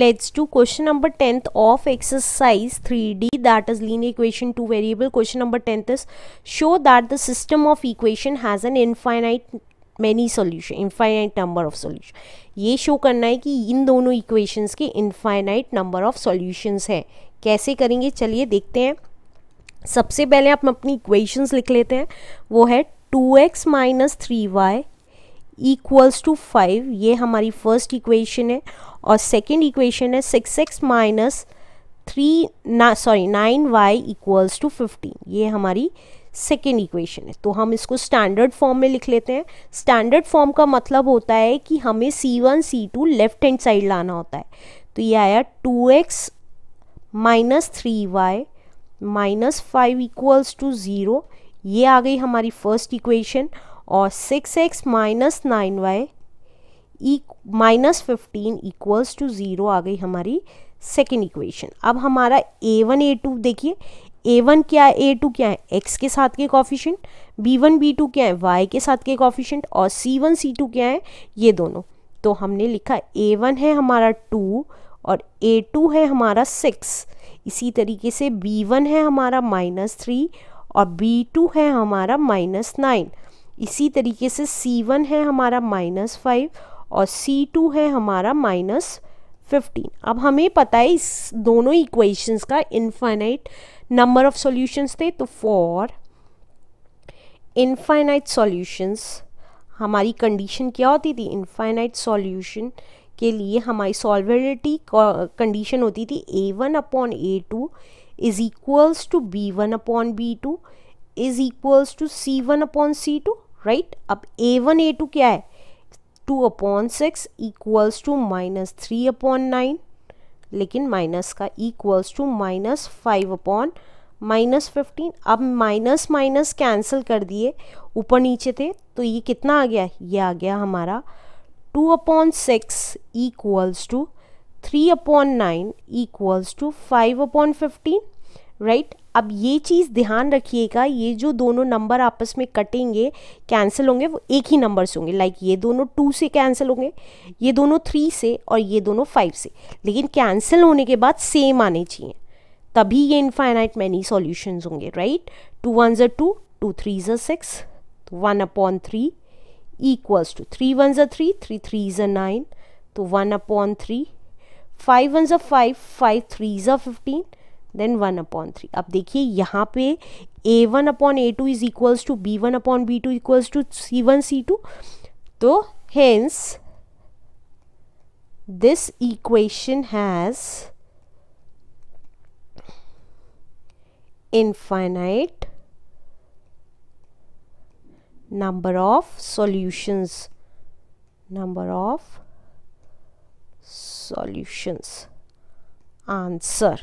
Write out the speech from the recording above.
leads to question number 10th of exercise 3d that is linear equation 2 variable question number 10th is show that the system of equation has an infinite many solution infinite number of solution ये show करना है कि इन दोनों equations के infinite number of solutions हैं कैसे करेंगे चलिए देखते हैं सबसे पहले आप अपनी equations लिख लेते हैं वो है 2x x minus three y equals to five ये हमारी फर्स्ट इक्वेशन है और सेकेंड इक्वेशन है सिक्स एक्स माइनस थ्री ना sorry nine y equals to fifteen ये हमारी सेकेंड इक्वेशन है तो हम इसको स्टैंडर्ड फॉर्म में लिख लेते हैं स्टैंडर्ड फॉर्म का मतलब होता है कि हमें सी वन सी टू लेफ्ट हैंड साइड लाना होता है तो ये आया two x minus three y minus five equals to zero ये आ गई हमारी फर्स्ट इक्वेशन और six x minus nine y minus fifteen equals to zero आ गई हमारी सेकेंड इक्वेशन अब हमारा ए वन ए टू देखिए ए वन क्या है ए टू क्या है एक्स के साथ के coefficient B one B two क्या है वाई के साथ के कॉफिशेंट और सी वन सी टू क्या है ये दोनों तो हमने लिखा ए वन है हमारा टू और ए टू है हमारा सिक्स इसी तरीके से बी वन है हमारा माइनस थ्री और बी टू है हमारा माइनस नाइन इसी तरीके से C1 है हमारा माइनस फाइव और C2 है हमारा माइनस फिफ्टीन अब हमें पता है इस दोनों इक्वेशंस का इनफाइनाइट नंबर ऑफ सॉल्यूशंस थे तो फॉर इनफाइनाइट सॉल्यूशंस हमारी कंडीशन क्या होती थी इनफाइनाइट सॉल्यूशन के लिए हमारी सॉल्वेबिलिटी कंडीशन होती थी a one upon a two is equals to b one upon b two is equals to c one upon c two right अब ए वन ए टू क्या है two upon six equals to minus three upon nine लेकिन minus का equals to minus five upon minus fifteen अब minus minus cancel कर दिए ऊपर नीचे थे तो ये कितना आ गया ये आ गया हमारा two upon six equals to three upon nine equals to five upon fifteen right अब ये चीज़ ध्यान रखिएगा ये जो दोनों नंबर आपस में कटेंगे कैंसिल होंगे वो एक ही नंबर से होंगे लाइक ये दोनों टू से कैंसिल होंगे ये दोनों थ्री से और ये दोनों फाइव से लेकिन कैंसिल होने के बाद सेम आने चाहिए तभी ये इनफाइनाइट मैनी सॉल्यूशन होंगे राइट टू वन ज़र टू टू थ्री ज़र सिक्स तो one upon three equals to three one ज़र थ्री थ्री थ्री ज़र नाइन तो one upon three five one ज़र फाइव फाइव थ्री ज़र fifteen then one upon three अब देखिए यहाँ पे a one upon a two is equals to b one upon b two equals to c one C to तो hence this equation has infinite number of solutions number of solutions answer